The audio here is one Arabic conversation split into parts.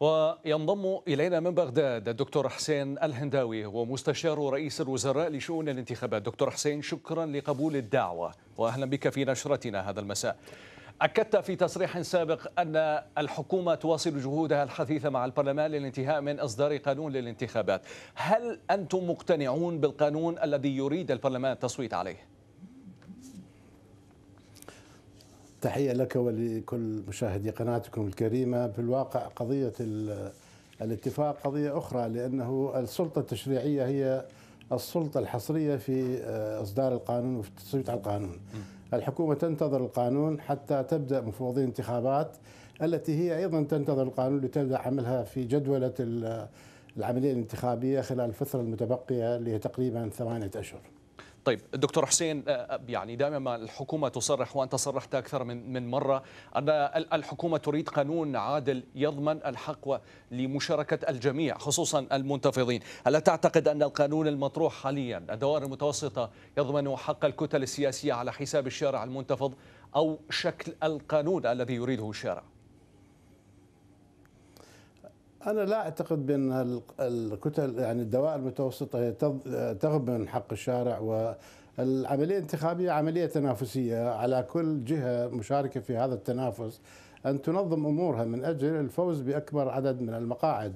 وينضم إلينا من بغداد الدكتور حسين الهنداوي هو مستشار رئيس الوزراء لشؤون الانتخابات دكتور حسين شكرا لقبول الدعوة وأهلا بك في نشرتنا هذا المساء أكدت في تصريح سابق أن الحكومة تواصل جهودها الحثيثة مع البرلمان للانتهاء من إصدار قانون للانتخابات هل أنتم مقتنعون بالقانون الذي يريد البرلمان التصويت عليه؟ تحية لك ولكل مشاهدي قناتكم الكريمة في الواقع قضية الاتفاق قضية أخرى لأنه السلطة التشريعية هي السلطة الحصرية في آه، إصدار القانون وفي التصويت على القانون الحكومة تنتظر القانون حتى تبدأ مفوضي انتخابات التي هي أيضا تنتظر القانون لتبدأ عملها في جدولة العملية الانتخابية خلال الفترة المتبقية اللي هي تقريبا ثمانية أشهر طيب الدكتور حسين آه، آه، يعني دائما ما الحكومة تصرح وأنت صرحت أكثر من من مرة أن الحكومة تريد قانون عادل يضمن الحق لمشاركة الجميع خصوصا المنتفضين ألا تعتقد أن القانون المطروح حاليا الدوائر المتوسطة يضمن حق الكتل السياسية على حساب الشارع المنتفض أو شكل القانون الذي يريده الشارع انا لا اعتقد بان الكتل يعني الدوائر المتوسطه هي من حق الشارع و العملية الانتخابية عملية تنافسية على كل جهة مشاركة في هذا التنافس أن تنظم أمورها من أجل الفوز بأكبر عدد من المقاعد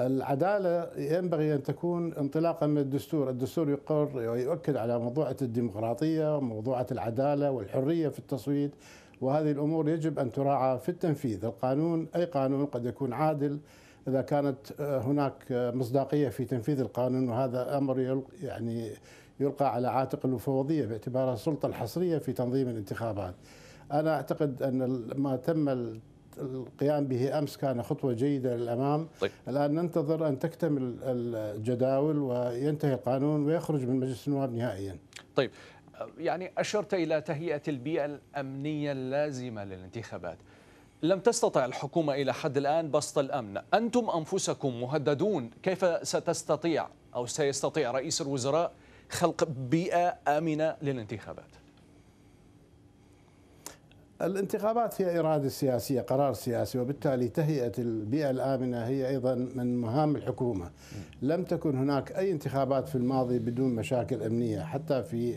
العدالة ينبغي أن تكون انطلاقا من الدستور الدستور يقر ويؤكد على موضوعة الديمقراطية وموضوعة العدالة والحرية في التصويت وهذه الأمور يجب أن تراعى في التنفيذ القانون أي قانون قد يكون عادل اذا كانت آه، هناك آه، مصداقيه في تنفيذ القانون وهذا امر يعني يلقى على عاتق المفوضيه باعتبارها السلطه الحصريه في تنظيم الانتخابات. انا اعتقد ان ما تم القيام به امس كان خطوه جيده للامام طيب. الان ننتظر ان تكتمل الجداول وينتهي القانون ويخرج من مجلس النواب نهائيا. طيب يعني اشرت الى تهيئه البيئه الامنيه اللازمه للانتخابات. لم تستطع الحكومة إلى حد الآن بسط الأمن أنتم أنفسكم مهددون كيف ستستطيع أو سيستطيع رئيس الوزراء خلق بيئة آمنة للانتخابات الانتخابات هي إرادة سياسية قرار سياسي وبالتالي تهيئة البيئة الآمنة هي أيضا من مهام الحكومة لم تكن هناك أي انتخابات في الماضي بدون مشاكل أمنية حتى في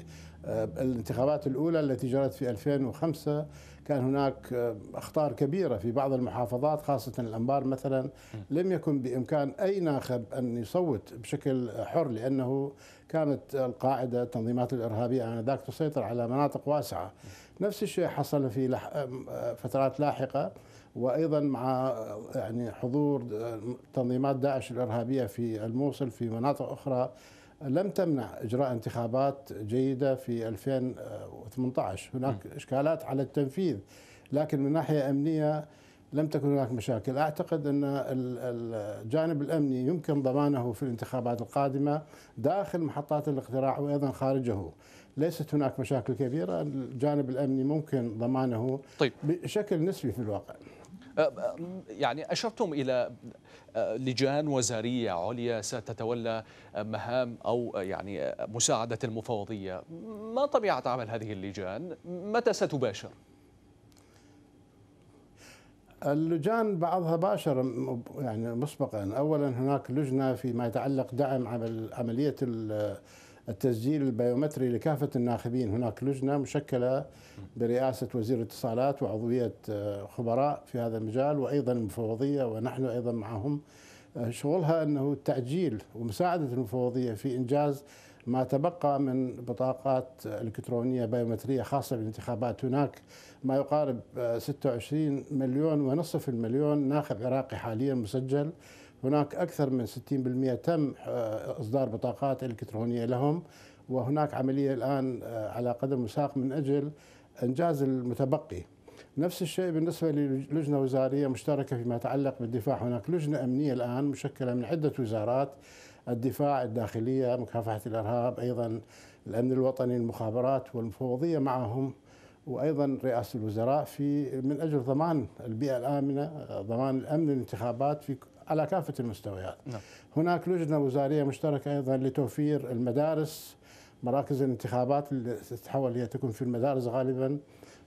آه، الانتخابات الأولى التي جرت في 2005 كان هناك آه، أخطار كبيرة في بعض المحافظات خاصة الأنبار مثلا لم يكن بإمكان أي ناخب أن يصوت بشكل حر لأنه كانت القاعدة التنظيمات الإرهابية آنذاك تسيطر على مناطق واسعة نفس الشيء حصل في آه، فترات لاحقة وايضا مع يعني حضور تنظيمات داعش الارهابيه في الموصل في مناطق اخرى لم تمنع اجراء انتخابات جيده في 2018 هناك اشكالات على التنفيذ لكن من ناحيه امنيه لم تكن هناك مشاكل اعتقد ان الجانب الامني يمكن ضمانه في الانتخابات القادمه داخل محطات الاقتراع وايضا خارجه ليست هناك مشاكل كبيره الجانب الامني ممكن ضمانه طيب. بشكل نسبي في الواقع أه، أه، يعني أشرتم إلى أه، لجان وزارية عليا ستتولى مهام أو يعني مساعدة المفوضية ما طبيعة عمل هذه اللجان؟ متى ستباشر؟ اللجان بعضها باشر يعني مسبقا اولا هناك لجنه فيما يتعلق دعم عمل عمليه التسجيل البيومتري لكافة الناخبين هناك لجنة مشكلة برئاسة وزير الاتصالات وعضوية آه، خبراء في هذا المجال وأيضا المفوضية ونحن أيضا معهم آه، شغلها أنه التعجيل ومساعدة المفوضية في إنجاز ما تبقى من بطاقات الكترونيه بيومتريه خاصه بالانتخابات هناك ما يقارب 26 آه، مليون ونصف المليون ناخب عراقي حاليا مسجل هناك أكثر من 60% تم آه، إصدار بطاقات إلكترونية لهم وهناك عملية الآن آه، على قدم وساق من أجل إنجاز المتبقي نفس الشيء بالنسبة للجنة وزارية مشتركة فيما يتعلق بالدفاع هناك لجنة أمنية الآن مشكلة من عدة وزارات الدفاع الداخلية مكافحة الإرهاب أيضا الأمن الوطني المخابرات والمفوضية معهم وايضا رئاسه الوزراء في من اجل ضمان البيئه الامنه آه، ضمان الامن الانتخابات في على كافة المستويات نعم. هناك لجنة وزارية مشتركة أيضا لتوفير المدارس مراكز الانتخابات التي تتحول هي تكون في المدارس غالبا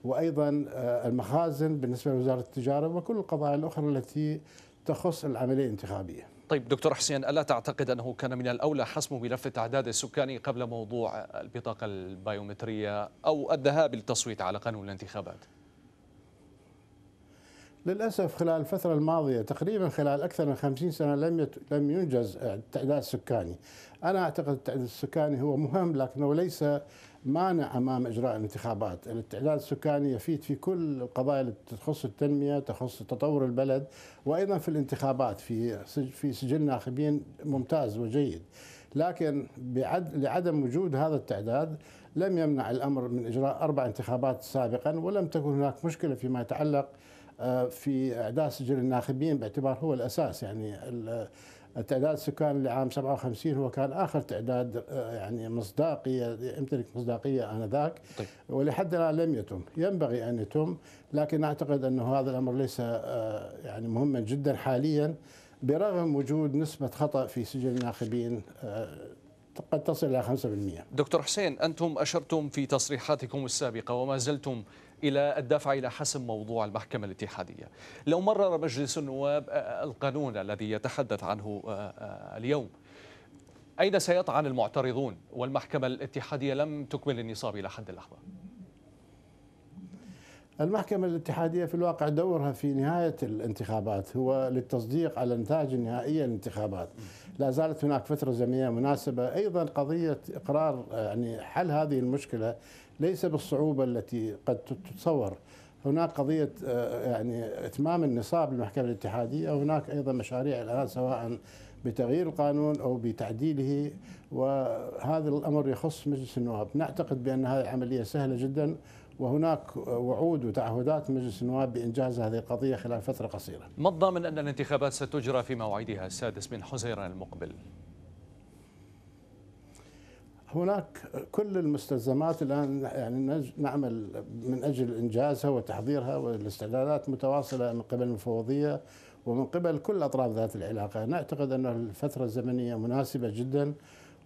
وأيضا آه، المخازن بالنسبة لوزارة التجارة وكل القضايا الأخرى التي تخص العملية الانتخابية طيب دكتور حسين ألا تعتقد أنه كان من الأولى حسم ملف التعداد السكاني قبل موضوع البطاقة البيومترية أو الذهاب للتصويت على قانون الانتخابات؟ للأسف خلال الفترة الماضية تقريبا خلال أكثر من خمسين سنة لم لم ينجز التعداد السكاني أنا أعتقد التعداد السكاني هو مهم لكنه ليس مانع امام اجراء الانتخابات، التعداد السكاني يفيد في كل القضايا اللي تخص التنميه، تخص تطور البلد، وايضا في الانتخابات في في سجل ناخبين ممتاز وجيد. لكن بعد لعدم وجود هذا التعداد لم يمنع الامر من اجراء اربع انتخابات سابقا ولم تكن هناك مشكله فيما يتعلق آه، في اعداد سجل الناخبين باعتبار هو الاساس يعني التعداد السكاني لعام 57 هو كان اخر تعداد آه، يعني مصداقيه يمتلك مصداقيه انذاك طيب. ولحد الان لم يتم، ينبغي ان يتم لكن اعتقد انه هذا الامر ليس آه، يعني مهما جدا حاليا برغم وجود نسبه خطا في سجل الناخبين قد تصل الى 5%. دكتور حسين انتم اشرتم في تصريحاتكم السابقه وما زلتم إلى الدفع إلى حسم موضوع المحكمة الاتحادية لو مرر مجلس النواب آه، آه، القانون الذي يتحدث عنه آه، اليوم أين سيطعن المعترضون والمحكمة الاتحادية لم تكمل النصاب إلى حد اللحظة المحكمة الاتحادية في الواقع دورها في نهاية الانتخابات هو للتصديق على النتائج النهائية للانتخابات لا زالت هناك فترة زمنية مناسبة أيضا قضية إقرار يعني حل هذه المشكلة ليس بالصعوبة التي قد تتصور هناك قضية يعني إتمام النصاب للمحكمة الاتحادية وهناك أيضا مشاريع الآن سواء بتغيير القانون أو بتعديله وهذا الأمر يخص مجلس النواب نعتقد بأن هذه العملية سهلة جدا وهناك وعود وتعهدات مجلس النواب بإنجاز هذه القضية خلال فترة قصيرة ما الضامن أن الانتخابات ستجرى في موعدها السادس من حزيران المقبل؟ هناك كل المستلزمات الان يعني نعمل من اجل انجازها وتحضيرها والاستعدادات متواصله من قبل المفوضيه ومن قبل كل اطراف ذات العلاقه، نعتقد ان الفتره الزمنيه مناسبه جدا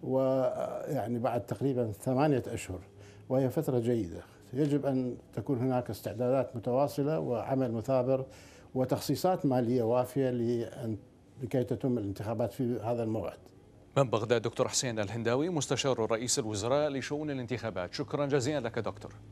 ويعني بعد تقريبا ثمانيه اشهر وهي فتره جيده يجب أن تكون هناك استعدادات متواصلة وعمل مثابر وتخصيصات مالية وافية لكي تتم الانتخابات في هذا الموعد من بغداد دكتور حسين الهنداوي مستشار رئيس الوزراء لشؤون الانتخابات شكرا جزيلا لك دكتور